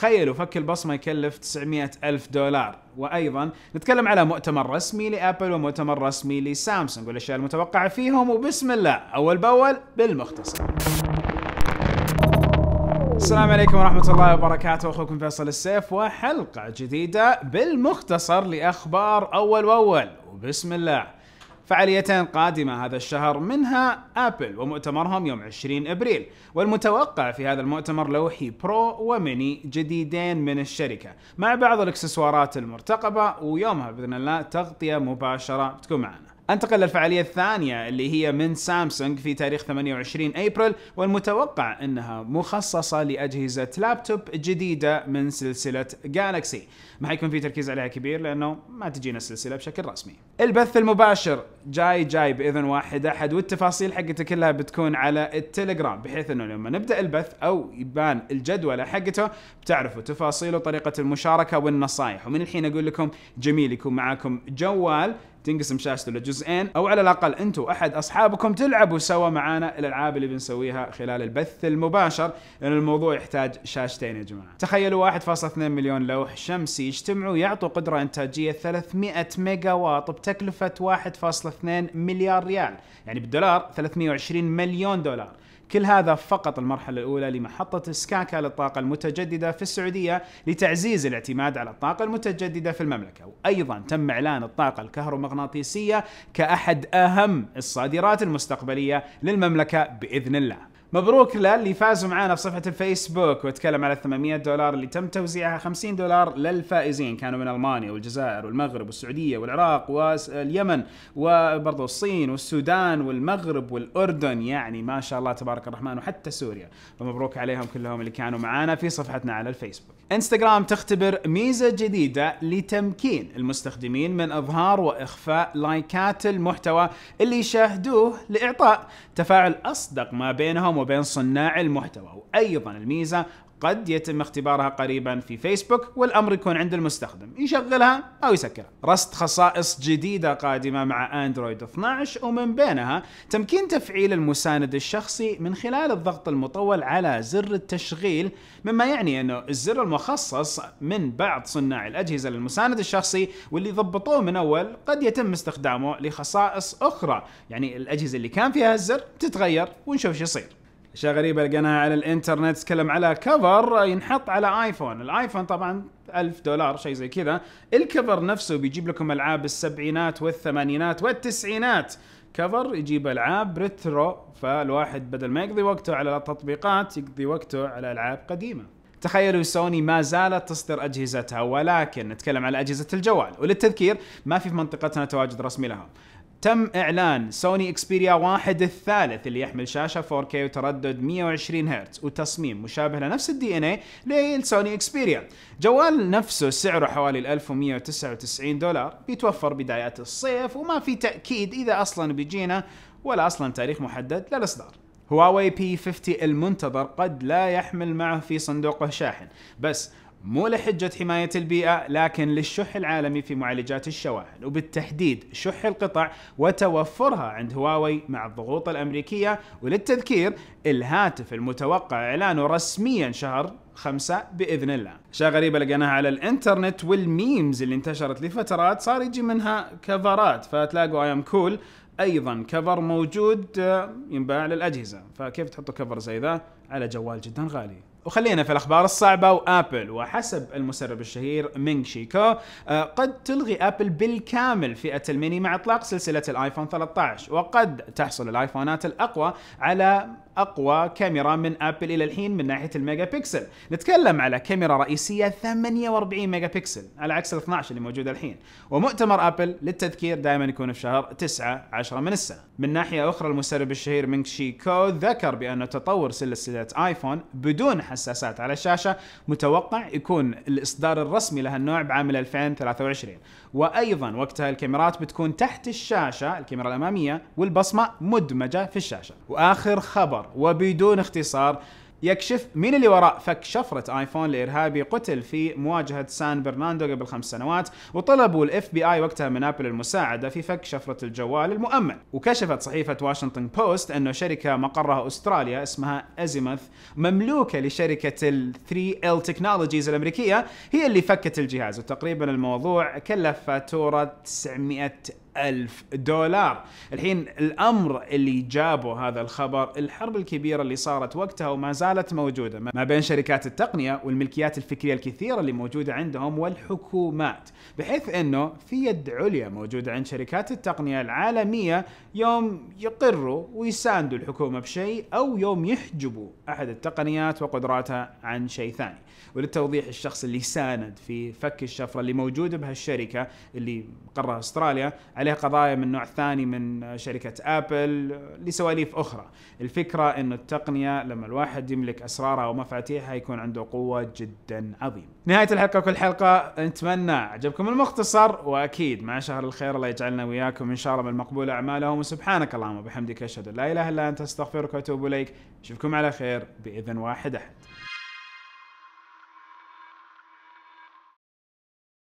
تخيلوا فك البصمه يكلف 900 الف دولار وايضا نتكلم على مؤتمر رسمي لابل ومؤتمر رسمي لسامسونج والاشياء المتوقعه فيهم وبسم الله اول باول بالمختصر السلام عليكم ورحمة الله وبركاته أخوكم فيصل السيف وحلقة جديدة بالمختصر لأخبار أول وأول وبسم الله فعاليتين قادمة هذا الشهر منها أبل ومؤتمرهم يوم 20 أبريل والمتوقع في هذا المؤتمر لوحي برو وميني جديدين من الشركة مع بعض الإكسسوارات المرتقبة ويومها بإذن الله تغطية مباشرة تكون معنا انتقل للفعالية الثانية اللي هي من سامسونج في تاريخ 28 ابريل والمتوقع انها مخصصة لاجهزة لابتوب جديدة من سلسلة جالكسي ما حيكون في تركيز عليها كبير لانه ما تجينا السلسلة بشكل رسمي البث المباشر جاي جاي باذن واحد احد والتفاصيل حقته كلها بتكون على التليجرام بحيث انه لما نبدا البث او يبان الجدول حقته بتعرفوا تفاصيله طريقة المشاركة والنصائح ومن الحين اقول لكم جميل يكون معاكم جوال تنقسم شاشته لجزئين او على الاقل انتم احد اصحابكم تلعبوا سوا معانا الالعاب اللي بنسويها خلال البث المباشر لان الموضوع يحتاج شاشتين يا جماعه تخيلوا 1.2 مليون لوح شمسي يجتمعوا يعطوا قدره انتاجيه 300 ميجا واط بتكلفه 1.2 مليار ريال يعني بالدولار 320 مليون دولار كل هذا فقط المرحلة الأولى لمحطة سكاكا للطاقة المتجددة في السعودية لتعزيز الاعتماد على الطاقة المتجددة في المملكة وأيضا تم إعلان الطاقة الكهرومغناطيسية كأحد أهم الصادرات المستقبلية للمملكة بإذن الله مبروك للي فازوا معانا في صفحه الفيسبوك واتكلم على 800 دولار اللي تم توزيعها 50 دولار للفائزين كانوا من المانيا والجزائر والمغرب والسعوديه والعراق واليمن وبرضه الصين والسودان والمغرب والاردن يعني ما شاء الله تبارك الرحمن وحتى سوريا فمبروك عليهم كلهم اللي كانوا معانا في صفحتنا على الفيسبوك. انستغرام تختبر ميزه جديده لتمكين المستخدمين من اظهار واخفاء لايكات المحتوى اللي يشاهدوه لاعطاء تفاعل اصدق ما بينهم وبين صناع المحتوى وأيضا الميزة قد يتم اختبارها قريبا في فيسبوك والامر يكون عند المستخدم يشغلها او يسكرها رصد خصائص جديده قادمه مع اندرويد 12 ومن بينها تمكين تفعيل المساند الشخصي من خلال الضغط المطول على زر التشغيل مما يعني انه الزر المخصص من بعض صناع الاجهزه للمساند الشخصي واللي ضبطوه من اول قد يتم استخدامه لخصائص اخرى يعني الاجهزه اللي كان فيها الزر تتغير ونشوف شو يصير اشياء غريبه لقيناها على الانترنت تكلم على كفر ينحط على ايفون الايفون طبعا ألف دولار شيء زي كذا الكفر نفسه بيجيب لكم العاب السبعينات والثمانينات والتسعينات كفر يجيب العاب ريترو فالواحد بدل ما يقضي وقته على التطبيقات يقضي وقته على العاب قديمه تخيلوا سوني ما زالت تصدر اجهزتها ولكن نتكلم على اجهزه الجوال وللتذكير ما في في منطقتنا تواجد رسمي لها تم إعلان سوني إكسبيريا واحد الثالث اللي يحمل شاشة 4K وتردد 120 هرتز وتصميم مشابه لنفس الدي ان اي للسوني إكسبيريا جوال نفسه سعره حوالي 1199 دولار بيتوفر بدايات الصيف وما في تأكيد إذا أصلا بيجينا ولا أصلا تاريخ محدد للإصدار هواوي بي 50 المنتظر قد لا يحمل معه في صندوقه شاحن بس مو لحجة حماية البيئة لكن للشح العالمي في معالجات الشواحن وبالتحديد شح القطع وتوفرها عند هواوي مع الضغوط الأمريكية وللتذكير الهاتف المتوقع إعلانه رسميا شهر خمسة بإذن الله أشياء غريبة لقيناها على الإنترنت والميمز اللي انتشرت لفترات صار يجي منها كفرات فتلاقوا ام كول ايضا كفر موجود آه، ينباع للاجهزه فكيف تحطوا كفر زي ذا على جوال جدا غالي وخلينا في الاخبار الصعبه وابل وحسب المسرب الشهير مينغ شيكو آه، قد تلغي ابل بالكامل فئه الميني مع اطلاق سلسله الايفون 13 وقد تحصل الايفونات الاقوى على اقوى كاميرا من ابل الى الحين من ناحيه الميجا بكسل نتكلم على كاميرا رئيسيه 48 ميجا بكسل على عكس ال 12 اللي موجوده الحين ومؤتمر ابل للتذكير دائما يكون في شهر 9 10 من السنه من ناحيه اخرى المسرب الشهير مينغ شي كو ذكر بان تطور سلسله ايفون بدون حساسات على الشاشه متوقع يكون الاصدار الرسمي لهالنوع بعام 2023 وايضا وقتها الكاميرات بتكون تحت الشاشه الكاميرا الاماميه والبصمه مدمجه في الشاشه واخر خبر وبدون اختصار يكشف مين اللي وراء فك شفرة ايفون لارهابي قتل في مواجهة سان برناندو قبل خمس سنوات وطلبوا الاف بي اي وقتها من ابل المساعدة في فك شفرة الجوال المؤمن وكشفت صحيفة واشنطن بوست انه شركة مقرها استراليا اسمها ازيمث مملوكة لشركة ال 3 l تكنولوجيز الامريكية هي اللي فكت الجهاز وتقريبا الموضوع كلف فاتورة 900 ألف دولار الحين الأمر اللي جابه هذا الخبر الحرب الكبيرة اللي صارت وقتها وما زالت موجودة ما بين شركات التقنية والملكيات الفكرية الكثيرة اللي موجودة عندهم والحكومات بحيث أنه في يد عليا موجودة عند شركات التقنية العالمية يوم يقروا ويساندوا الحكومة بشيء أو يوم يحجبوا أحد التقنيات وقدراتها عن شيء ثاني وللتوضيح الشخص اللي ساند في فك الشفرة اللي موجودة بهالشركة اللي قرها استراليا عليه قضايا من نوع ثاني من شركة أبل لسواليف أخرى الفكرة أن التقنية لما الواحد يملك أسرارها ومفاتيحها يكون عنده قوة جدا عظيمة نهاية الحلقة كل حلقة نتمنى عجبكم المختصر وأكيد مع شهر الخير الله يجعلنا وياكم إن شاء الله من مقبول أعمالهم وسبحانك اللهم وبحمدك أشهد أن لا إله إلا أنت أستغفرك وأتوب إليك أشوفكم على خير بإذن واحد أحد